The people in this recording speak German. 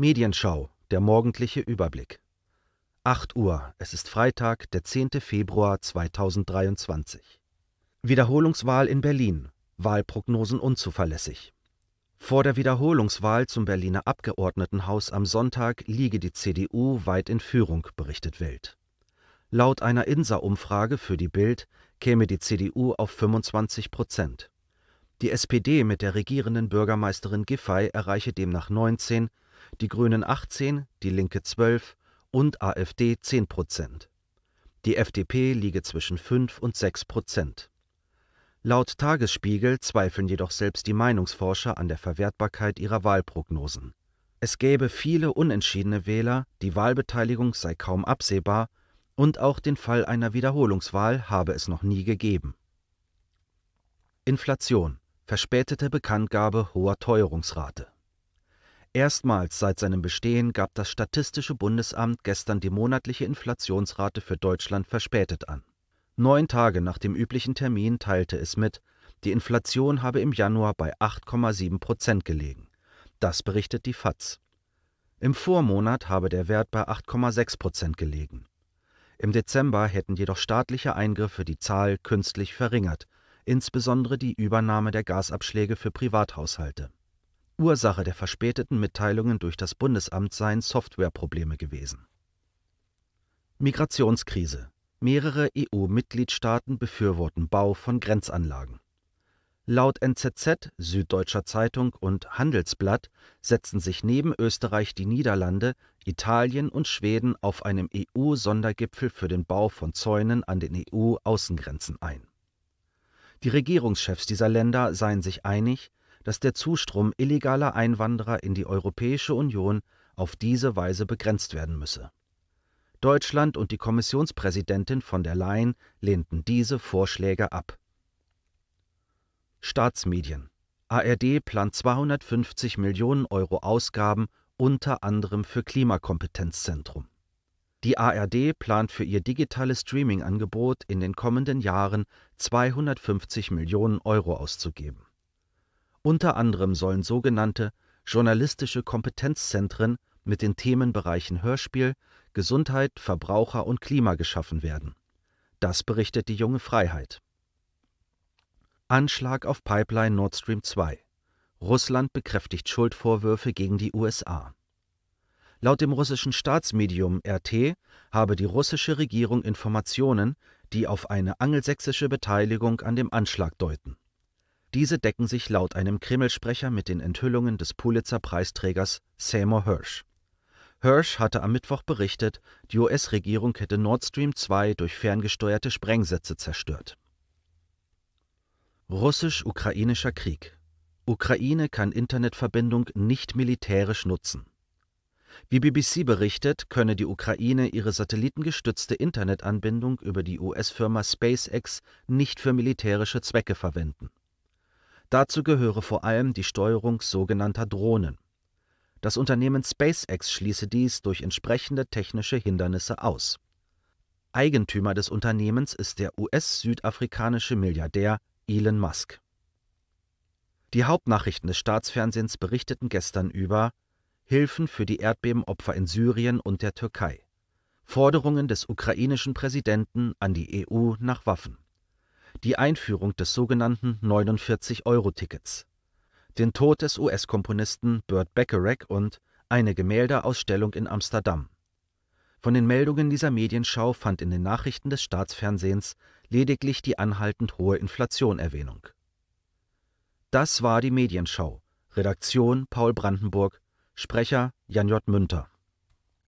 Medienschau, der morgendliche Überblick. 8 Uhr, es ist Freitag, der 10. Februar 2023. Wiederholungswahl in Berlin, Wahlprognosen unzuverlässig. Vor der Wiederholungswahl zum Berliner Abgeordnetenhaus am Sonntag liege die CDU weit in Führung, berichtet Welt. Laut einer INSA-Umfrage für die Bild käme die CDU auf 25 Prozent. Die SPD mit der regierenden Bürgermeisterin Giffey erreiche demnach 19, die Grünen 18, die Linke 12 und AfD 10 Prozent. Die FDP liege zwischen 5 und 6 Prozent. Laut Tagesspiegel zweifeln jedoch selbst die Meinungsforscher an der Verwertbarkeit ihrer Wahlprognosen. Es gäbe viele unentschiedene Wähler, die Wahlbeteiligung sei kaum absehbar und auch den Fall einer Wiederholungswahl habe es noch nie gegeben. Inflation verspätete Bekanntgabe hoher Teuerungsrate Erstmals seit seinem Bestehen gab das Statistische Bundesamt gestern die monatliche Inflationsrate für Deutschland verspätet an. Neun Tage nach dem üblichen Termin teilte es mit, die Inflation habe im Januar bei 8,7 Prozent gelegen. Das berichtet die FAZ. Im Vormonat habe der Wert bei 8,6 Prozent gelegen. Im Dezember hätten jedoch staatliche Eingriffe die Zahl künstlich verringert, insbesondere die Übernahme der Gasabschläge für Privathaushalte. Ursache der verspäteten Mitteilungen durch das Bundesamt seien Softwareprobleme gewesen. Migrationskrise. Mehrere EU-Mitgliedstaaten befürworten Bau von Grenzanlagen. Laut NZZ, Süddeutscher Zeitung und Handelsblatt setzen sich neben Österreich die Niederlande, Italien und Schweden auf einem EU-Sondergipfel für den Bau von Zäunen an den EU-Außengrenzen ein. Die Regierungschefs dieser Länder seien sich einig, dass der Zustrom illegaler Einwanderer in die Europäische Union auf diese Weise begrenzt werden müsse. Deutschland und die Kommissionspräsidentin von der Leyen lehnten diese Vorschläge ab. Staatsmedien ARD plant 250 Millionen Euro Ausgaben unter anderem für Klimakompetenzzentrum. Die ARD plant für ihr digitales Streaming-Angebot in den kommenden Jahren 250 Millionen Euro auszugeben. Unter anderem sollen sogenannte journalistische Kompetenzzentren mit den Themenbereichen Hörspiel, Gesundheit, Verbraucher und Klima geschaffen werden. Das berichtet die junge Freiheit. Anschlag auf Pipeline Nord Stream 2. Russland bekräftigt Schuldvorwürfe gegen die USA. Laut dem russischen Staatsmedium RT habe die russische Regierung Informationen, die auf eine angelsächsische Beteiligung an dem Anschlag deuten diese decken sich laut einem Kreml-Sprecher mit den Enthüllungen des Pulitzer-Preisträgers Seymour Hirsch. Hirsch hatte am Mittwoch berichtet, die US-Regierung hätte Nord Stream 2 durch ferngesteuerte Sprengsätze zerstört. Russisch-Ukrainischer Krieg. Ukraine kann Internetverbindung nicht militärisch nutzen. Wie BBC berichtet, könne die Ukraine ihre satellitengestützte Internetanbindung über die US-Firma SpaceX nicht für militärische Zwecke verwenden. Dazu gehöre vor allem die Steuerung sogenannter Drohnen. Das Unternehmen SpaceX schließe dies durch entsprechende technische Hindernisse aus. Eigentümer des Unternehmens ist der US-südafrikanische Milliardär Elon Musk. Die Hauptnachrichten des Staatsfernsehens berichteten gestern über Hilfen für die Erdbebenopfer in Syrien und der Türkei, Forderungen des ukrainischen Präsidenten an die EU nach Waffen die Einführung des sogenannten 49-Euro-Tickets, den Tod des US-Komponisten Burt Bacharach und eine Gemäldeausstellung in Amsterdam. Von den Meldungen dieser Medienschau fand in den Nachrichten des Staatsfernsehens lediglich die anhaltend hohe Inflation Erwähnung. Das war die Medienschau. Redaktion Paul Brandenburg, Sprecher Jan J. Münter